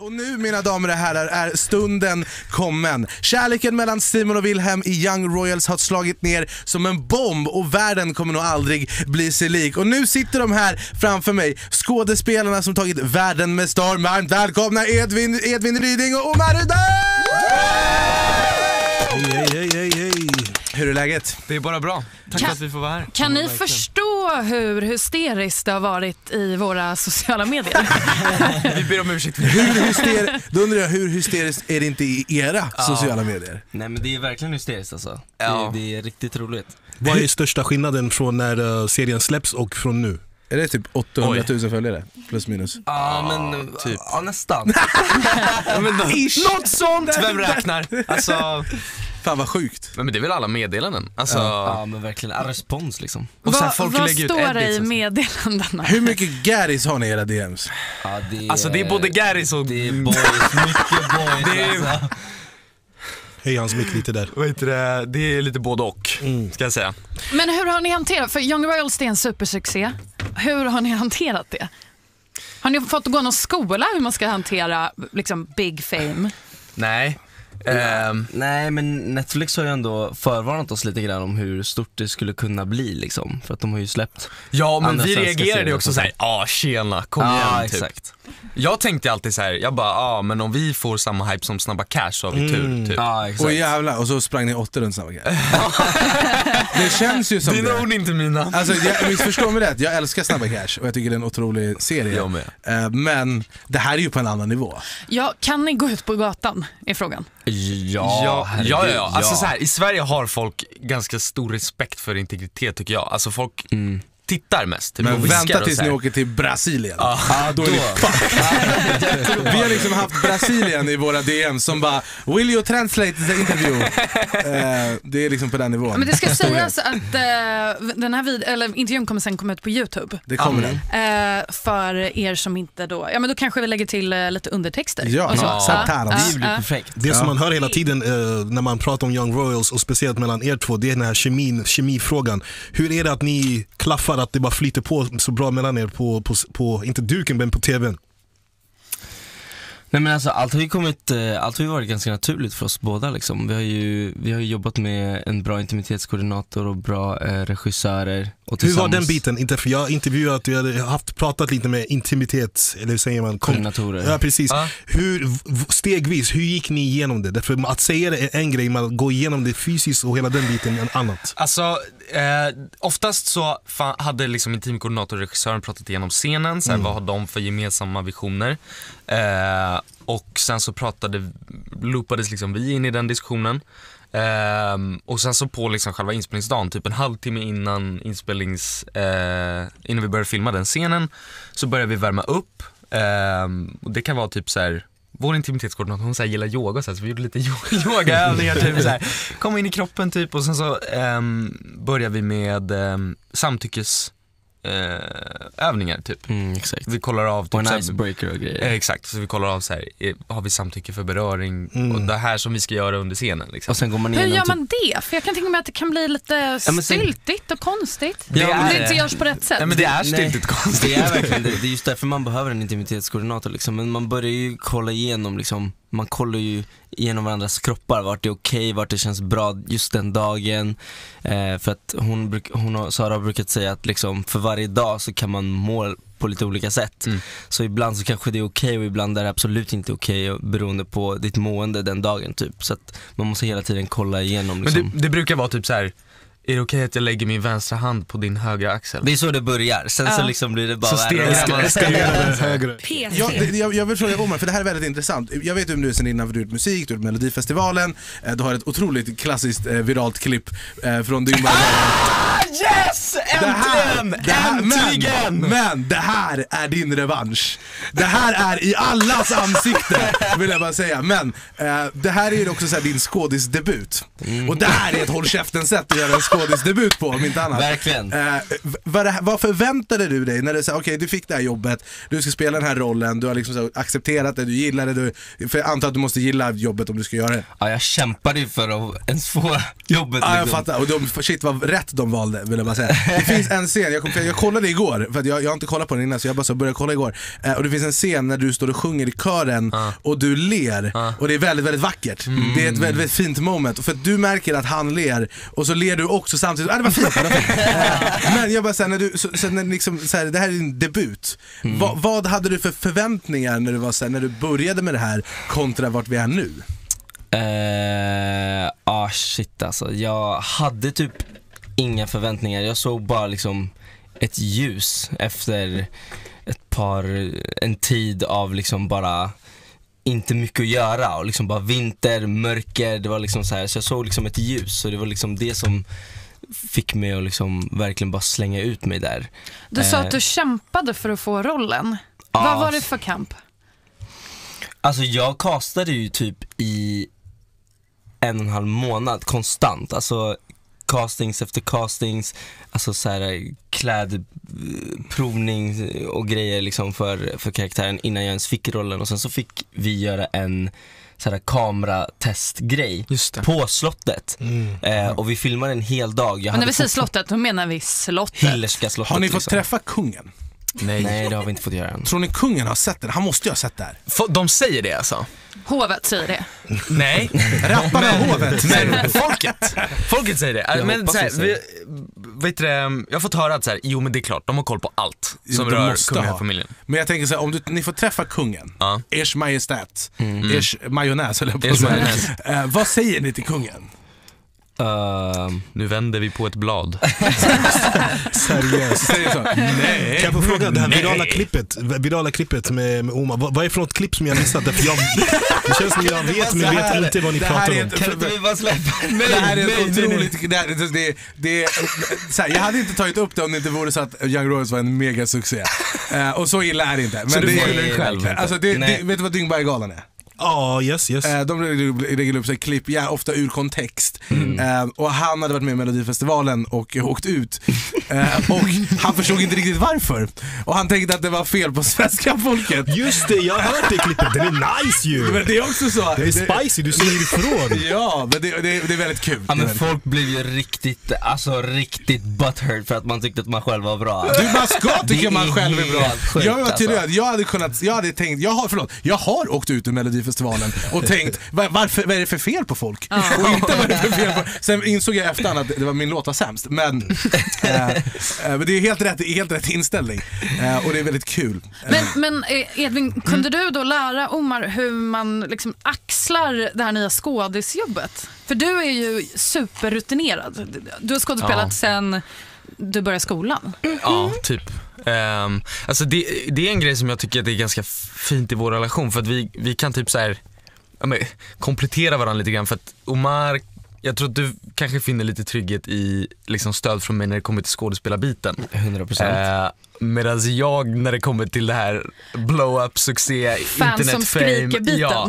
Och nu mina damer och herrar är stunden kommen. Kärleken mellan Simon och Wilhelm i Young Royals har slagit ner som en bomb och världen kommer nog aldrig bli sig lik. Och nu sitter de här framför mig, skådespelarna som tagit världen med storm. Varmt välkomna Edvin, Edvin Ryding och Omar Rydberg! Yeah! Yeah, yeah, hur är läget? Det är bara bra. Tack kan, för att vi får vara här. Kan ni förstå hur hysteriskt det har varit i våra sociala medier? vi ber om ursäkt för det. Hur hyster, då undrar jag, hur hysteriskt är det inte i era ja. sociala medier? Nej men det är verkligen hysteriskt alltså. Ja. Det, det är riktigt roligt. Vad är största skillnaden från när eh, serien släpps och från nu? Är det typ 800 000 Oj. följare? Plus minus? Ja ah, men, typ. ah, nästan. ja, men, Något sånt! Vem räknar? Alltså, Fan vad sjukt. Men, det är väl alla meddelanden? Alltså... Ja, men verkligen. All respons liksom. Och sen Va, folk vad lägger ut står det i alltså. meddelandena? Hur mycket gäris har ni i era DMs? Ja, det Alltså det är både gäris och... Det är boys, mycket boys Det är- alltså. Höj hans mick lite där. Vad heter det? Det är lite både och, mm. ska jag säga. Men hur har ni hanterat, för Young Royals det är en supersuccé. Hur har ni hanterat det? Har ni fått gå någon skola hur man ska hantera liksom, big fame? Nej, Mm. nej, men Netflix har ju ändå förvarnat oss lite grann om hur stort det skulle kunna bli liksom. För att de har ju släppt Ja, men vi reagerade ju också såhär, ja ah, tjena, kom ah, igen typ. Exakt. Jag tänkte alltid så här, jag bara, ja ah, men om vi får samma hype som Snabba Cash så har vi mm. tur. Typ. Ja, Och jävlar, och så sprang ni åtta runt Snabba Cash. det känns ju som Dina ord det. inte mina. Alltså, jag, missförstå mig rätt, jag älskar Snabba Cash och jag tycker det är en otrolig serie. Jag med. Eh, men det här är ju på en annan nivå. Ja, kan ni gå ut på gatan? Är frågan. Ja, ja, ja, ja. Alltså, så här, I Sverige har folk ganska stor respekt för integritet tycker jag. Alltså folk mm tittar mest. Men vänta tills ni åker till Brasilien. Ja, ah, då är det fuck. Vi har liksom haft Brasilien i våra DM som bara “Will you translate the interview?” uh, Det är liksom på den nivån. Men det ska sägas att uh, den här eller, intervjun kommer sen komma ut på YouTube. Det kommer den. Mm. för er som inte då, ja men då kanske vi lägger till lite undertexter. Ja, och så. Ja. Subtitles. Det blir perfekt. Det som man hör hela tiden när man pratar om Young Royals och speciellt mellan er två, det är den här kemin, kemifrågan. Hur är det att ni klaffar peppad att det bara flyter på så bra mellan er på, på, på inte duken men på tvn. Nej men alltså allt har ju kommit, eh, allt har ju varit ganska naturligt för oss båda liksom. Vi har ju, vi har ju jobbat med en bra intimitetskoordinator och bra eh, regissörer. Och Hur var den biten? Jag har intervjuat, jag har haft, pratat lite med intimitets, eller hur säger man? Koordinatorer. Ja precis. Ah. Hur, stegvis, hur gick ni igenom det? Därför att säga det är en grej, men att gå igenom det fysiskt och hela den biten är en annan. Alltså, eh, oftast så hade liksom intimkoordinator och regissören pratat igenom scenen, så mm. vad har de för gemensamma visioner? Eh, och sen så pratade, loopades liksom vi in i den diskussionen. Eh, och sen så på liksom själva inspelningsdagen, typ en halvtimme innan inspelnings, eh, innan vi började filma den scenen, så började vi värma upp. Eh, och det kan vara typ så här vår intimitetskoordinator hon så gillar yoga så, här, så vi gjorde lite yogaövningar typ så här. kom in i kroppen typ och sen så um, började vi med um, samtyckes eh, övningar typ. Mm, vi kollar av typ, en icebreaker och grejer. Eh, exakt, så vi kollar av så här, eh, har vi samtycke för beröring mm. och det här som vi ska göra under scenen. Liksom. Och sen går man Hur gör typ- man typ... det? För jag kan tänka mig att det kan bli lite ja, styltigt och konstigt. Ja, det om det inte görs på rätt sätt. Ja, men det är styltigt konstigt. Det är verkligen det. Det är just därför man behöver en intimitetskoordinator liksom. Men man börjar ju kolla igenom liksom man kollar ju genom varandras kroppar, vart det är okej, okay, vart det känns bra just den dagen. Eh, för att hon, hon och Sara har brukat säga att liksom, för varje dag så kan man må på lite olika sätt. Mm. Så ibland så kanske det är okej okay och ibland är det absolut inte okej okay, beroende på ditt mående den dagen typ. Så att man måste hela tiden kolla igenom. Liksom. Men det, liksom. det brukar vara typ så här är det okej okay att jag lägger min vänstra hand på din högra axel? Det är så det börjar, sen så liksom blir det bara så värre. Så högre. Jag, jag, jag vill fråga Omar, för det här är väldigt intressant. Jag vet hur du är sen innan, för du har gjort musik, du har gjort Melodifestivalen, eh, du har ett otroligt klassiskt eh, viralt klipp eh, från din ah, Yes! Äntligen! Det här, det här, Äntligen! Men, men det här är din revansch. Det här är i allas ansikte, vill jag bara säga. Men eh, det här är ju också så här, din skådisdebut. Mm. Och det här är ett håll käften-sätt att göra en skådisdebut på om inte annat. Verkligen. Eh, vad, förväntade du dig när du sa, okej okay, du fick det här jobbet, du ska spela den här rollen, du har liksom så accepterat det, du gillar det, du, för jag antar att du måste gilla jobbet om du ska göra det. Ja, jag kämpade ju för att ens få jobbet. Ja, jag liksom. fattar. Och de, shit vad rätt de valde, vill jag bara säga. Det finns en scen, jag, kom, jag kollade igår, för jag, jag har inte kollat på den innan, så jag bara så började kolla igår. Eh, och det finns en scen när du står och sjunger i kören ah. och du ler, ah. och det är väldigt, väldigt vackert. Mm. Det är ett mm. väldigt, väldigt fint moment, för du märker att han ler, och så ler du också också samtidigt, ah, det var fint. Men jag bara såhär, när du, så, så när liksom, så här, det här är din debut. Mm. Va, vad hade du för förväntningar när du, var, så här, när du började med det här kontra vart vi är nu? Eh, ah shit alltså, jag hade typ inga förväntningar. Jag såg bara liksom ett ljus efter ett par, en tid av liksom bara inte mycket att göra och liksom bara vinter, mörker, det var liksom så här. Så jag såg liksom ett ljus och det var liksom det som fick mig att liksom verkligen bara slänga ut mig där. Du sa eh. att du kämpade för att få rollen. Ja. Vad var det för kamp? Alltså jag kastade ju typ i en och en halv månad konstant. Alltså castings efter castings, alltså så här, eh, klädprovning eh, och grejer liksom för, för karaktären innan jag ens fick rollen och sen så fick vi göra en så här kameratestgrej på slottet. Mm. Eh, och vi filmade en hel dag. Jag Men när vi säger slottet, då menar vi slottet. Hillerska slottet. Har ni fått liksom. träffa kungen? Nej. Nej, det har vi inte fått göra än. Tror ni kungen har sett det? Han måste ju ha sett det här. F- De säger det alltså? Hovet säger det. Nej. Rapparna av hovet. Men folket, folket säger det. Jag äh, men, hoppas så här, vi, säger vet du, det, ehm, jag har fått höra att så här, jo men det är klart, de har koll på allt som De rör kungafamiljen. Men jag tänker så här, om du, ni får träffa kungen, Ja. ers majestät, mm. ers majonnäs höll jag på att Ers säga. majonnäs. Eh, Vad säger ni till kungen? Ehm, Nu vänder vi på ett blad. Yes. Säger Nej. Kan jag få fråga, det här virala klippet, virala klippet med, med Omar, vad, vad är för något klipp som jag missat? Därför jag, det känns som jag vet men vet alltså, inte vad ni pratar om. det? här är nej, otroligt, Det här, jag hade inte tagit upp det om det inte vore så att Young Royals var en megasuccé. Uh, och så illa är det inte. Men så det, du det, själv? Alltså, det, det, vet du vad dyngberg är? Ja, oh, yes, yes. Eh, de lägger upp sig klipp, ja, ofta ur kontext. Mm. Eh, och han hade varit med i Melodifestivalen och åkt ut. Eh, och han förstod inte riktigt varför. Och han tänkte att det var fel på svenska folket. Just det, jag har hört det klippet. Den är nice ju! Men det är också så. Det är spicy, du säger ifrån. ja, men det, det, det, är väldigt kul. Ja, men folk blev ju riktigt, alltså riktigt butthurt för att man tyckte att man själv var bra. Du, man ska tycka man själv är bra. Sjukt, jag, var till alltså. jag hade kunnat, jag hade tänkt, jag har, förlåt, jag har åkt ut ur Melodifestivalen Melodifestivalen och tänkt var, varför, vad är det för fel på folk? Ja. Och inte vad är det för fel på... Sen insåg jag efterhand att det var min låt var sämst. Men, eh, eh, men det är helt rätt, helt rätt inställning eh, och det är väldigt kul. Men, men eh, Edvin, kunde du då lära Omar hur man liksom axlar det här nya skådisjobbet? För du är ju superrutinerad. Du har skådespelat ja. sen du började skolan. Ja, typ. Um, alltså det, det, är en grej som jag tycker att det är ganska fint i vår relation för att vi, vi kan typ så här, ja, men, komplettera varandra lite grann för att Omar jag tror att du kanske finner lite trygghet i liksom stöd från mig när det kommer till skådespelarbiten. 100%. Eh, Medan jag när det kommer till det här blow-up, succé, Fan internet som skriker biten. Ja,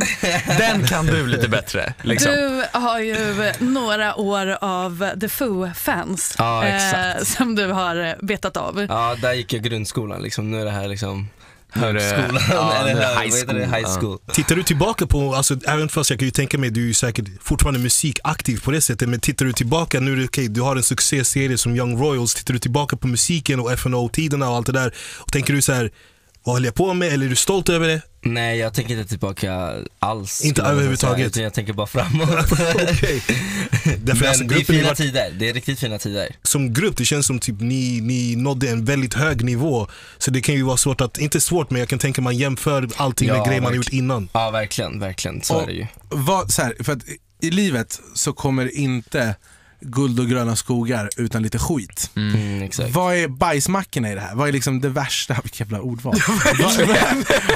den kan du lite bättre. Liksom. Du har ju några år av The Foo-fans ja, eh, som du har betat av. Ja, där gick jag grundskolan. Liksom. Nu är det här liksom Eh, Skolan, ja, eller high school. det? High school. Ja. Tittar du tillbaka på, alltså, även fast jag kan ju tänka mig, du är säkert fortfarande musikaktiv på det sättet, men tittar du tillbaka nu, okej, okay, du har en succéserie som Young Royals, tittar du tillbaka på musiken och FNO-tiderna och allt det där, och tänker du så här, vad höll jag på med? Eller är du stolt över det? Nej jag tänker inte tillbaka alls. Inte överhuvudtaget? Utan jag tänker bara framåt. okay. Alltså men alltså, det är fina var... tider, det är riktigt fina tider. Som grupp, det känns som typ ni, ni nådde en väldigt hög nivå. Så det kan ju vara svårt att, inte svårt men jag kan tänka man jämför allting ja, med grejer man har gjort innan. Ja verkligen, verkligen. Så och, är det ju. Vad, så här, för att i livet så kommer inte guld och gröna skogar utan lite skit. Mm, mm exactly. Vad är bajsmackorna i det här? Vad är liksom det värsta, vilket jävla ordval.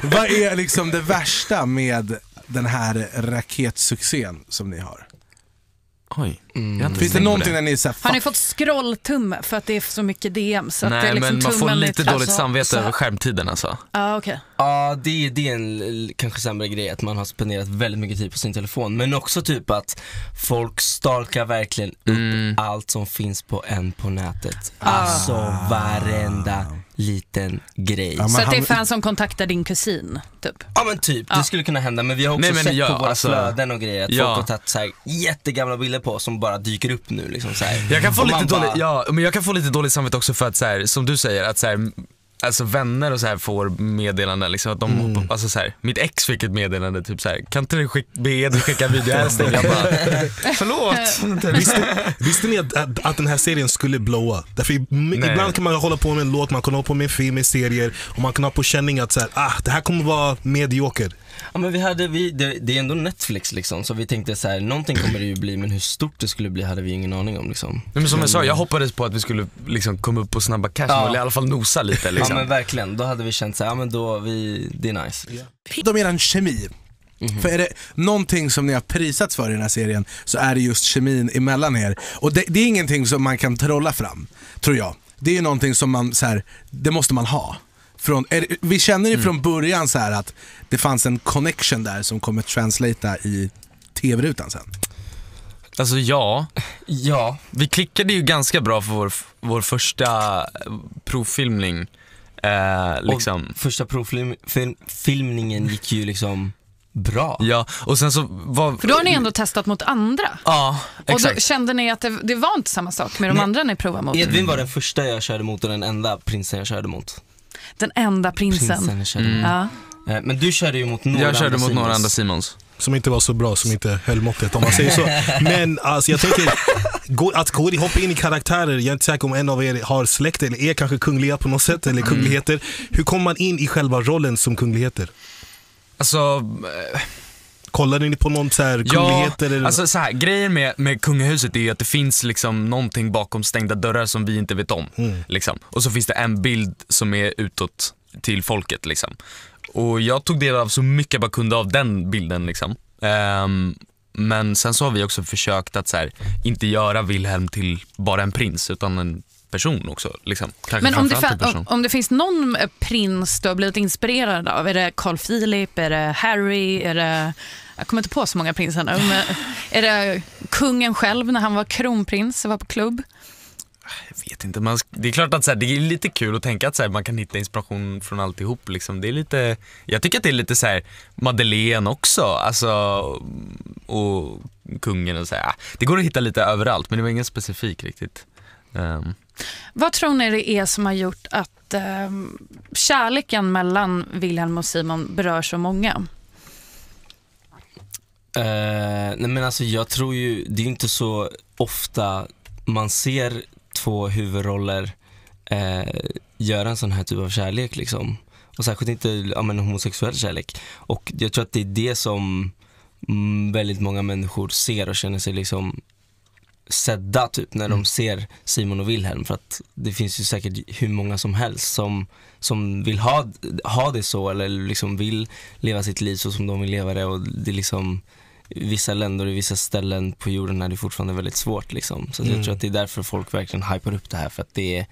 vad är liksom det värsta med den här raketsuccén som ni har? Oj, mm. Finns det någonting det. när ni är fuck? Har ni fått scrolltumme för att det är så mycket DM? Så Nej, att det är liksom men man får lite dåligt alltså, samvete över skärmtiden alltså. Ja, ah, okej. Okay. Ja, ah, det, det är en kanske sämre grej att man har spenderat väldigt mycket tid på sin telefon. Men också typ att folk stalkar verkligen upp mm. allt som finns på en på nätet. Ah. Alltså varenda liten grej. Ja, så han... det är fans som kontaktar din kusin? Typ. Ja men typ, ja. det skulle kunna hända. Men vi har också Nej, men, sett ja, på våra alltså, flöden och grejer att folk har tagit så här, jättegamla bilder på oss som bara dyker upp nu. Liksom, så här. Jag, kan få lite dålig, bara... ja, men jag kan få lite dåligt samvete också för att, så här, som du säger, att så alltså vänner och så här får meddelanden. Liksom, att de mm. alltså så här, mitt ex fick ett meddelande typ så här, kan inte du be Edvin skicka en videohälsning? Jag bara, förlåt. visste, visste ni att, att, att, den här serien skulle blåa? Därför ibland kan man hålla på med en låt, man kan hålla på med en film, med serier och man kan ha på känning att så här, ah, det här kommer vara medioker. Ja, men vi hade, vi, det, det, är ändå Netflix liksom, så vi tänkte så här, någonting kommer det ju bli, men hur stort det skulle bli hade vi ingen aning om liksom. Nej, men som jag sa, jag mm. hoppades på att vi skulle liksom komma upp på Snabba Cash, ja. eller i alla fall nosa lite liksom. Ja men verkligen, då hade vi känt så ja men då, vi, det är nice. Yeah. De är en kemi. Mm -hmm. För är det någonting som ni har prisats för i den här serien så är det just kemin emellan er. Och det, det är ingenting som man kan trolla fram, tror jag. Det är ju någonting som man, så här, det måste man ha. Från, är, vi känner ju mm. från början så här att det fanns en connection där som kommer translatea i tv-rutan sen. Alltså ja. Ja. Vi klickade ju ganska bra för vår, vår första eh, provfilmning. Eh, liksom. Och första provfilmningen gick ju liksom bra. Ja, och sen så var... För då har ni ändå testat mot andra. Ja, exakt. Och då kände ni att det, det var inte samma sak med de Nej. andra ni provade mot? Edvin var den första jag körde mot och den enda prinsen jag körde mot. Den enda prinsen. prinsen körde. Mm. Ja. Eh, men du körde ju mot några Jag körde mot några andra Simons. Som inte var så bra, som inte höll måttet om man säger så. Men alltså jag tänker, att gå, hoppa in i karaktärer, jag är inte säker om en av er har släkt eller är kanske kungliga på något sätt, eller mm. kungligheter. Mm. Hur kommer man in i själva rollen som kungligheter? Alltså... Eh Kollade ni på någon så här kunglighet? Ja, eller? alltså så här, grejen med, med kungahuset är att det finns liksom någonting bakom stängda dörrar som vi inte vet om. Mm. Liksom. Och så finns det en bild som är utåt till folket. Liksom. Och jag tog del av så mycket jag bara kunde av den bilden. Liksom. Um, men sen så har vi också försökt att så här, inte göra Wilhelm till bara en prins utan en person också. Liksom. Kanske Men om det, om, om det finns någon eh, prins du har blivit inspirerad av, är det Carl Philip, är det Harry, är det jag kommer inte på så många prinsar nu. Men är det kungen själv när han var kronprins och var på klubb? Jag vet inte. Man, det är klart att så här, det är lite kul att tänka att så här, man kan hitta inspiration från alltihop. Liksom. Det är lite, jag tycker att det är lite så här, Madeleine också. Alltså, och kungen och så här. Det går att hitta lite överallt men det var ingen specifik riktigt. Um. Vad tror ni det är som har gjort att eh, kärleken mellan Wilhelm och Simon berör så många? Uh, nej men alltså jag tror ju, det är inte så ofta man ser två huvudroller uh, göra en sån här typ av kärlek liksom. Och särskilt inte ja, men, homosexuell kärlek. Och jag tror att det är det som mm, väldigt många människor ser och känner sig liksom sedda typ när de mm. ser Simon och Wilhelm för att det finns ju säkert hur många som helst som, som vill ha, ha det så eller liksom vill leva sitt liv så som de vill leva det och det är liksom vissa länder och vissa ställen på jorden är det fortfarande väldigt svårt liksom. Så mm. jag tror att det är därför folk verkligen hypar upp det här för att det är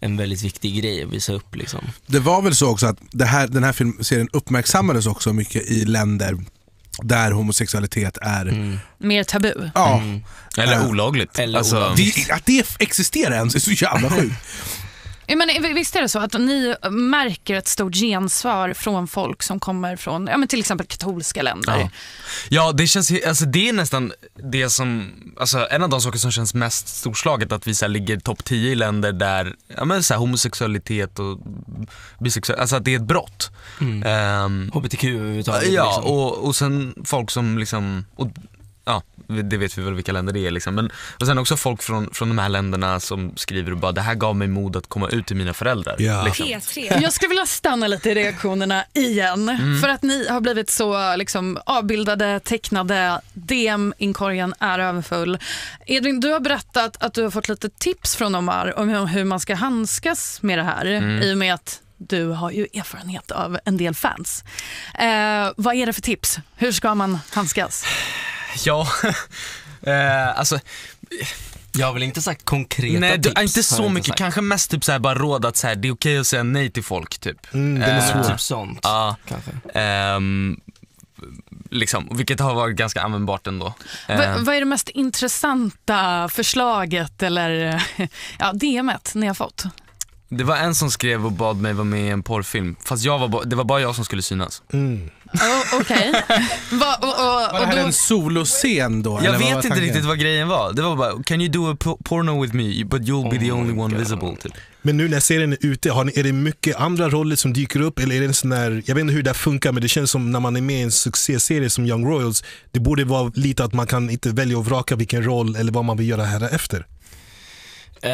en väldigt viktig grej att visa upp liksom. Det var väl så också att det här, den här filmserien uppmärksammades också mycket i länder där homosexualitet är... Mm. Mer tabu. Ja. Mm. Eller olagligt. Eller alltså... Det, att det existerar ens är så jävla sjukt. Men, visst är det så att ni märker ett stort gensvar från folk som kommer från ja, men till exempel katolska länder? Ja, ja det, känns, alltså, det är nästan det som, alltså, en av de saker som känns mest storslaget, att vi så här, ligger topp 10 i länder där ja, men, så här, homosexualitet och bisexualitet, alltså att det är ett brott. Mm. Um, ehm, HBTQ överhuvudtaget. Ja, liksom. och, och sen folk som liksom, och ja, det vet vi väl vilka länder det är liksom. Men, och sen också folk från, från de här länderna som skriver och bara, det här gav mig mod att komma ut till mina föräldrar. Ja. Liksom. Jag skulle vilja stanna lite i reaktionerna igen. Mm. För att ni har blivit så liksom, avbildade, tecknade, DM-inkorgen är överfull. Edvin, du har berättat att du har fått lite tips från Omar om hur man ska handskas med det här mm. i och med att du har ju erfarenhet av en del fans. Eh, vad är det för tips? Hur ska man handskas? Ja, eh, alltså jag har väl inte sagt konkreta nej, tips? Nej, inte så mycket. Inte kanske mest typ så här, bara råd att så här, det är okej att säga nej till folk typ. Mm, det är eh, typ sånt. Ja. Eh, liksom, vilket har varit ganska användbart ändå. Va, ehm. vad är det mest intressanta förslaget eller ja, DMet ni har fått? Det var en som skrev och bad mig vara med i en porrfilm, fast jag var, det var bara jag som skulle synas. Mm. Oh, Okej. Var det här en soloscen då? Jag eller vet inte riktigt vad grejen var. Det var bara, can you do a porno with me but you'll be the oh only one visible. Typ. Men nu när serien är ute, har ni, är det mycket andra roller som dyker upp? Eller är det en sån där, jag vet inte hur det funkar, men det känns som när man är med i en succéserie som Young Royals, det borde vara lite att man kan inte välja och vraka vilken roll eller vad man vill göra här efter. Eh,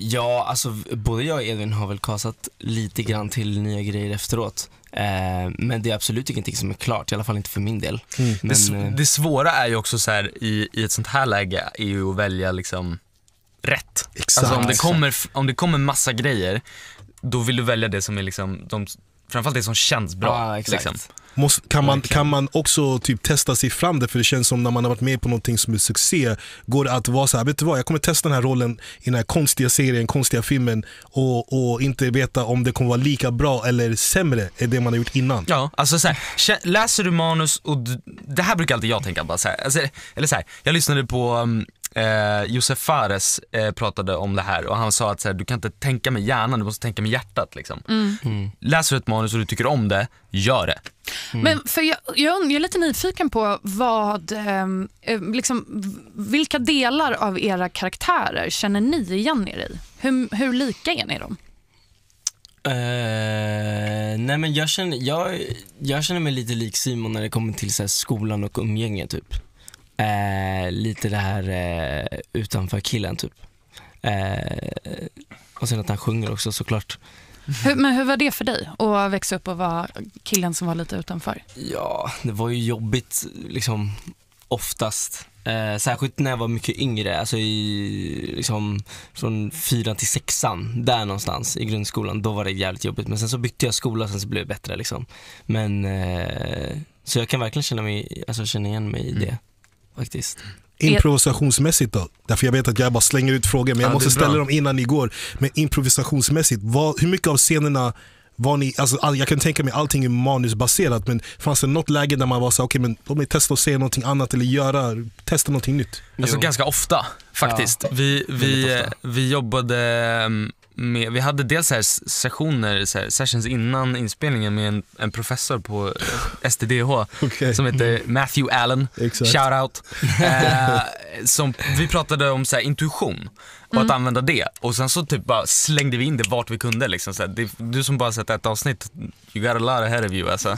ja, alltså både jag och Edvin har väl kasat lite grann till nya grejer efteråt. Eh, men det är absolut ingenting som är klart, i alla fall inte för min del. Mm. Men, det, eh, det, svåra är ju också så här, i, i ett sånt här läge, är ju att välja liksom rätt. Exakt. Alltså om det, kommer, om det kommer massa grejer, då vill du välja det som är liksom de Framförallt det som känns bra. Ah, exakt. Liksom. Måste, kan, man, kan man också typ testa sig fram där? För det känns som när man har varit med på någonting som är succé, går det att vara så här, vet du vad, jag kommer testa den här rollen i den här konstiga serien, konstiga filmen och, och inte veta om det kommer vara lika bra eller sämre än det man har gjort innan. Ja, alltså så här, läser du manus och du, det här brukar alltid jag tänka bara så här, alltså, eller så här, jag lyssnade på um, eh, Josef Fares eh, pratade om det här och han sa att så här, du kan inte tänka med hjärnan, du måste tänka med hjärtat. Liksom. Mm. Mm. Läser du ett manus och du tycker om det, gör det. Mm. Men för jag, jag, är lite nyfiken på vad, ehm, eh, liksom, vilka delar av era karaktärer känner ni igen er i? Hur, hur lika är ni dem? Uh, nej men jag känner, jag, jag känner mig lite lik Simon när det kommer till så skolan och umgänge typ. Eh, lite det här eh, utanför killen typ. Eh, och sen att han sjunger också såklart. Hur, men hur var det för dig att växa upp och vara killen som var lite utanför? Ja, det var ju jobbigt liksom oftast. Eh, särskilt när jag var mycket yngre, alltså i, liksom, från fyran till sexan, där någonstans i grundskolan. Då var det jävligt jobbigt. Men sen så bytte jag skola och sen så blev det bättre. Liksom. Men, eh, så jag kan verkligen känna, mig, alltså, känna igen mig i mm. det faktiskt. Improvisationsmässigt då? Därför jag vet att jag bara slänger ut frågor, men jag ja, måste ställa dem innan ni går. Men improvisationsmässigt, vad, hur mycket av scenerna var ni, alltså, jag kan tänka mig allting är manusbaserat, men fanns det något läge där man var såhär, okej okay, men låt mig testa att se någonting annat eller göra, testa någonting nytt? Alltså jo. ganska ofta faktiskt. Ja, vi, vi, eh, vi jobbade mm, med, vi hade dels så sessioner, så sessions innan inspelningen med en, en professor på STDH okay. som heter mm. Matthew Allen, exactly. shout out. Eh, som, vi pratade om så intuition och mm. att använda det och sen så typ bara slängde vi in det vart vi kunde liksom. Så det, du som bara sett ett avsnitt, you got a lot ahead of you alltså.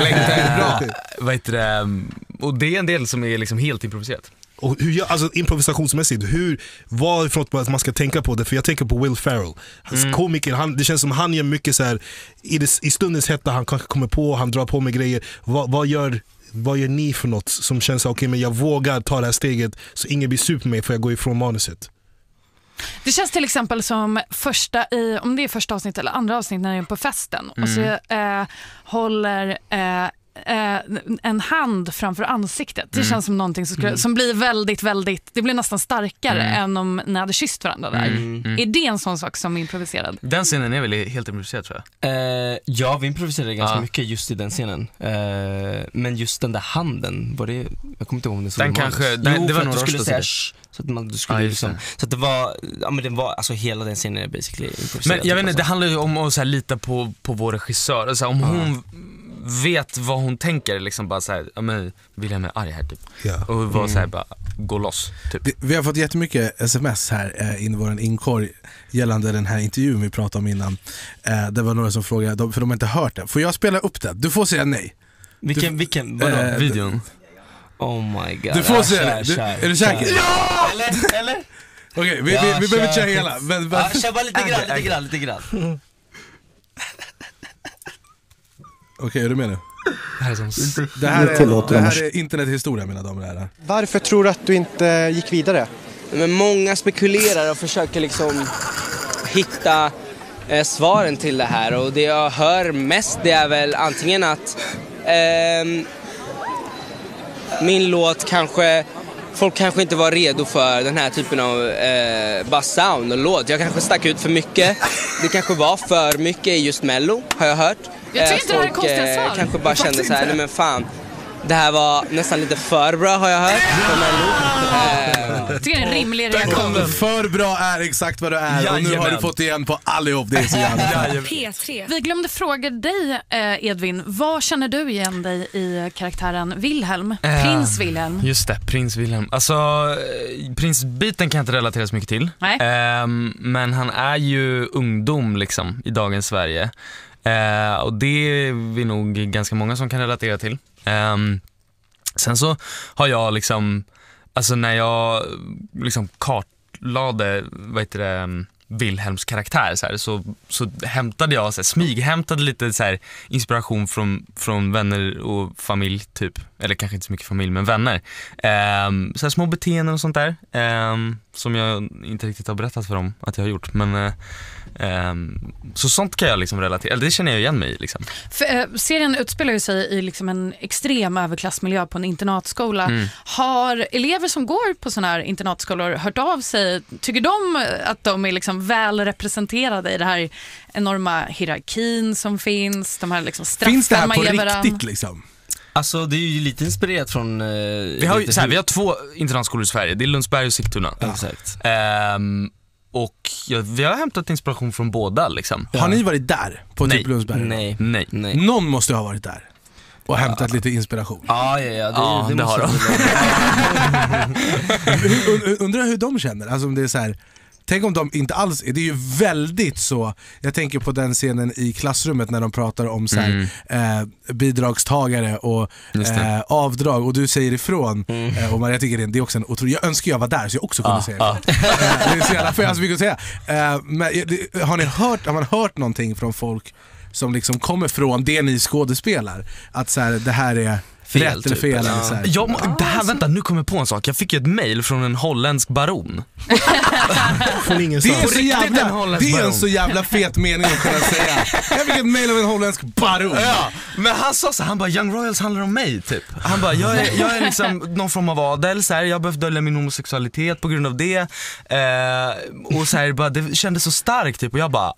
Eh, vad heter det? Och det är en del som är liksom helt improviserat. Och hur alltså improvisationsmässigt, hur, vad är det man ska tänka på? Det? För jag tänker på Will Ferrell, hans mm. komiker, han, det känns som han gör mycket så här, i, det, i stundens hetta, han kanske kommer på, han drar på med grejer. vad, vad gör vad gör ni för något som känns okej okay, men jag vågar ta det här steget så ingen blir sur på mig för jag går ifrån manuset? Det känns till exempel som första i, om det är första avsnitt eller andra avsnittet när jag är på festen mm. och så mm. eh, håller eh, eh, en hand framför ansiktet. Det mm. känns som någonting som, skulle, mm. som, blir väldigt, väldigt, det blir nästan starkare mm. än om ni hade kysst varandra där. Mm. Mm. Är det en sån sak som är improviserad? Den scenen är väl helt improviserad tror jag? Eh, ja, vi improviserade ganska ja. mycket just i den scenen. Eh, men just den där handen, var det, jag kommer inte ihåg om det stod den kanske, den, jo, det var nog du skulle säga sh, så att man, du skulle ah, liksom, så att det var, ja men det var, alltså hela den scenen är basically improviserad. Men jag typ, vet inte, alltså. det handlar ju om att så här, lita på, på vår regissör, så här, om hon vet vad hon tänker. Liksom bara såhär, ja men William är arg här typ. Ja. Och var mm. såhär, bara gå loss. Typ. Vi, vi har fått jättemycket sms här eh, in i vår inkorg gällande den här intervjun vi pratade om innan. Eh, det var några som frågade, för de har inte hört den. Får jag spela upp den? Du får säga nej. Vilken, du, vilken, vadå? Eh, videon? Oh my god. Du får säga nej. Är, du säker? Ja! Eller? eller? Okej, okay, vi, vi, vi, vi behöver inte köra hela. Men, men... Ja, kör bara lite grann, lite grann, lite grann. Okej, är du med nu? Det här är, som... det här är, det här är internethistoria mina damer och herrar. Varför tror du att du inte gick vidare? Men många spekulerar och försöker liksom hitta eh, svaren till det här och det jag hör mest det är väl antingen att eh, min låt kanske folk kanske inte var redo för den här typen av eh, bara sound och låt. Jag kanske stack ut för mycket. Det kanske var för mycket i just mello, har jag hört. Jag tror inte det här är eh, konstiga eh, svar. kanske bara kände så här, nej men fan. Det här var nästan lite för bra har jag hört. Jag tycker det är en rimlig reaktion. För bra är exakt vad du är och nu har du fått igen på allihop. Det är så jävla skönt. P3. Vi glömde fråga dig eh, Edvin, vad känner du igen dig i karaktären Wilhelm? Eh. Prins Wilhelm? Just det, prins Wilhelm. Alltså, prinsbiten kan jag inte relatera så mycket till. Nej. Ehm, men han är ju ungdom liksom i dagens Sverige. Eh, och det är vi nog ganska många som kan relatera till. Eh, sen så har jag liksom, alltså när jag liksom kartlade, vad heter det, mm, Wilhelms karaktär så, här, så, så hämtade jag, så här, smyghämtade lite så här, inspiration från, från vänner och familj typ. Eller kanske inte så mycket familj men vänner. Ehm, så här, små beteenden och sånt där. Ehm, som jag inte riktigt har berättat för dem att jag har gjort men eh, Ehm, så sånt kan jag liksom relatera, eller det känner jag igen mig i. Liksom. För, eh, serien utspelar sig i liksom en extrem överklassmiljö på en internatskola. Mm. Har elever som går på sådana här internatskolor hört av sig? Tycker de att de är liksom väl representerade i den här enorma hierarkin som finns? De här liksom Finns det här på riktigt liksom? Alltså det är ju lite inspirerat från... Eh, vi, har ju, här, vi har två internatskolor i Sverige, det är Lundsberg och Sigtuna. Ja. Exakt. Um, och jag, vi har hämtat inspiration från båda liksom. Har ni varit där? På typ nej. typ Lundsberg? Nej. nej. nej. Någon måste ha varit där och hämtat lite inspiration. Ja, ja, ja. Det, ja, det, det har de. Undrar hur de känner, alltså om det är så här, Tänk om de inte alls är, det är ju väldigt så, jag tänker på den scenen i klassrummet när de pratar om så här, mm. eh, bidragstagare och eh, avdrag och du säger ifrån. Mm. Eh, och Maria tycker det, är också en otrolig, jag önskar jag var där så jag också kunde ah, säga ah. det. Eh, det är så jävla, för jag har så mycket att säga. Eh, men, har, ni hört, har man hört någonting från folk som liksom kommer från det ni skådespelar? Att så här, det här är fel, rätt typ. eller fel. Ja. så här. Jag, det här, vänta, nu kommer jag på en sak. Jag fick ju ett mail från en holländsk baron. från ingenstans. Det är, så jävla, det är en så jävla fet mening att kunna säga. Jag fick ett mail av en holländsk baron. Ja, men han sa så han bara, Young Royals handlar om mig typ. Han bara, jag är, jag är liksom någon form av adel, så här, jag har behövt dölja min homosexualitet på grund av det. Eh, och så här, bara, det kändes så starkt typ och jag bara,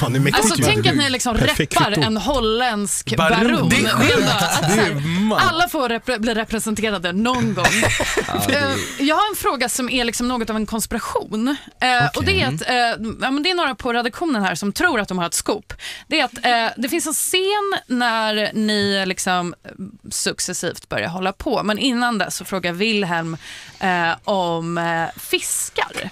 Fan, alltså tänk att ni liksom rappar en holländsk baron. Det är sjukt. Alltså, alla får repre bli representerade någon gång. Eh, ja, det... Jag har en fråga som är liksom något av en konspiration. Okay. Eh, och det, är att, eh, ja, det är några på redaktionen här som tror att de har ett scoop. Det, är att, det finns en scen när ni liksom successivt börjar hålla på men innan det så frågar Wilhelm om fiskar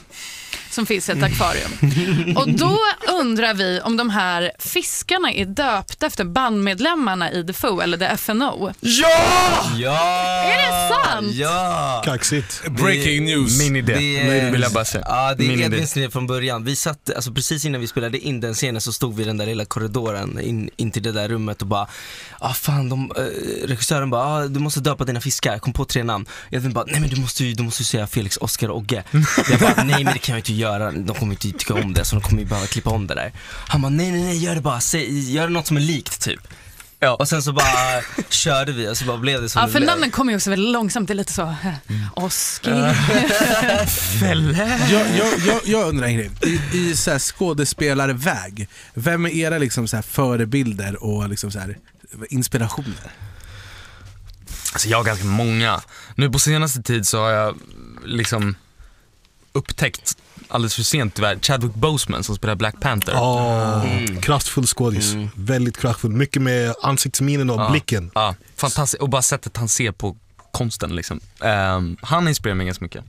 som finns i ett akvarium. Och då undrar vi om de här fiskarna är döpta efter bandmedlemmarna i The DFO eller The FNO. Ja! Ja! Är det sant? Ja! Kaxigt. Breaking news. Min idé. Det är, vill jag bara säga. Ja, det är Edvins idé från början. Vi satt, alltså precis innan vi spelade in den scenen så stod vi i den där lilla korridoren in, in till det där rummet och bara, ah fan, de, äh, regissören bara, ah, du måste döpa dina fiskar, kom på tre namn. Edvin bara, nej men du måste ju, du måste ju säga Felix, Oscar och Ogge. Jag bara, nej men det kan jag inte göra göra, de kommer inte tycka om det, så de kommer ju behöva klippa om det där. Han bara, nej nej nej, gör det bara, Säg, gör något som är likt typ. Ja. Och sen så bara körde vi och så bara blev det som ja, det för blev. namnen kommer ju också väldigt långsamt, det är lite så, mm. Oskar, Felle. Jag, jag, jag, jag undrar en grej, i, i så här skådespelarväg, vem är era liksom så här förebilder och liksom så här inspirationer? Alltså jag har ganska många. Nu på senaste tid så har jag liksom upptäckt alldeles för sent tyvärr, Chadwick Boseman som spelar Black Panther. Oh, mm. Kraftfull skådis. Mm. Väldigt kraftfull. Mycket med ansiktsminen och ja. Ah. blicken. Ja. Ah, fantastiskt, och bara sättet han ser på konsten liksom. Um, han inspirerar mig ganska mycket.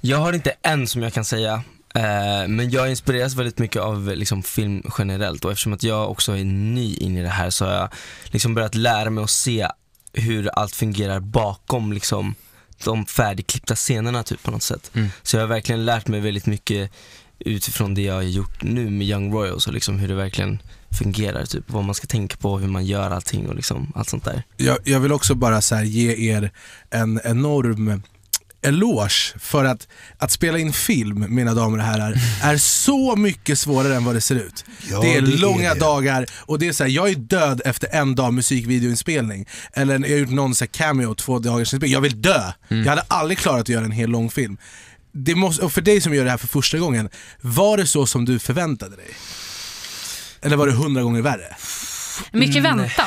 Jag har inte en som jag kan säga, eh, men jag inspireras väldigt mycket av liksom, film generellt och eftersom att jag också är ny in i det här så har jag liksom börjat lära mig att se hur allt fungerar bakom liksom, de färdigklippta scenerna typ på något sätt. Mm. Så jag har verkligen lärt mig väldigt mycket utifrån det jag har gjort nu med Young Royals och liksom hur det verkligen fungerar, typ vad man ska tänka på, hur man gör allting och liksom allt sånt där. Jag, jag vill också bara så ge er en enorm eloge för att, att spela in film, mina damer och herrar, är så mycket svårare än vad det ser ut. Ja, det är det långa är det. dagar och det är så här, jag är död efter en dag musikvideoinspelning. Eller jag har gjort någon så cameo, två dagars inspelning. Jag vill dö! Mm. Jag hade aldrig klarat att göra en hel lång film. Det måste, och för dig som gör det här för första gången, var det så som du förväntade dig? Eller var det hundra gånger värre? Mycket mm. väntan.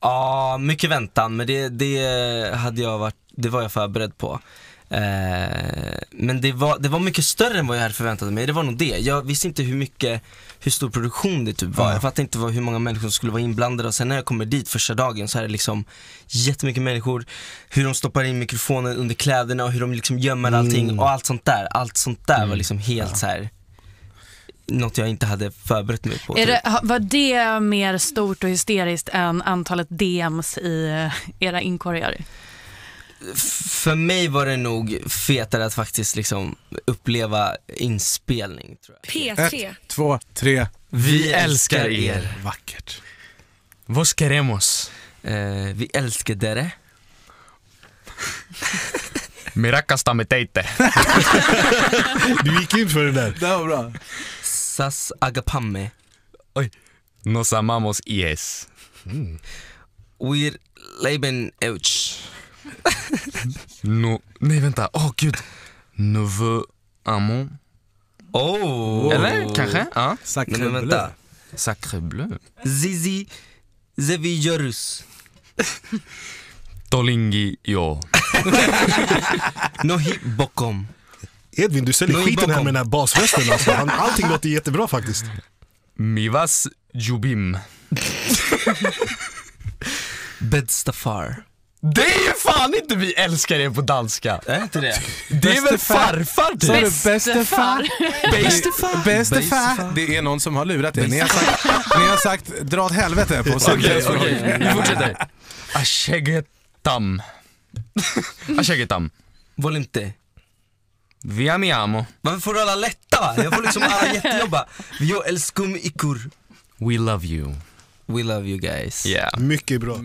Ja, mycket väntan, men det, det hade jag varit, det var jag förberedd på. Eh, men det var, det var mycket större än vad jag hade förväntat mig. Det var nog det. Jag visste inte hur mycket, hur stor produktion det typ var. Jag fattade inte vad, hur många människor som skulle vara inblandade. Och sen när jag kommer dit första dagen så är det liksom jättemycket människor. Hur de stoppar in mikrofonen under kläderna och hur de liksom gömmer mm. allting mm. och allt sånt där. Allt sånt där mm. var liksom helt ja. så här något jag inte hade förberett mig på. Typ. Det, var det mer stort och hysteriskt än antalet DMs i eh, era inkorgar? för mig var det nog fetare att faktiskt liksom uppleva inspelning. Tror jag. P3. Ett, två, tre. Vi, vi älskar er. er. Vackert. Vos queremos. Eh, vi älskar dere. Mirakasta med teite. du gick in för det där. Det var bra. Sas agapame. Oj. Nos amamos yes. Mm. Wir leben euch. no, nej vänta, åh oh, gud. Neveu Amon. Oh! Eller kanske? Ja. Sacre men, men vänta. Sacre bleu. Zizi Zevijörus. Tolingi yo. Nohi Bokom. Edvin, du säljer Nohi skiten här med den här basrösten alltså. Allting låter jättebra faktiskt. Mivas Jubim. Bedstafar. Det är fan inte vi älskar er på danska. Är inte det? Det är väl farfar typ? Bästefar. Bästefar. Bästefar. Det är någon som har lurat er. Ni har sagt, ni har sagt dra åt helvete på Okej, okej. Vi fortsätter. Ashegetam. Ashegetam. Volente. Vi amiamo. Varför får du alla lätta va? Jag får liksom alla jättejobba. Vi älskar ikur. We love you. We love you guys. Yeah. Mycket bra.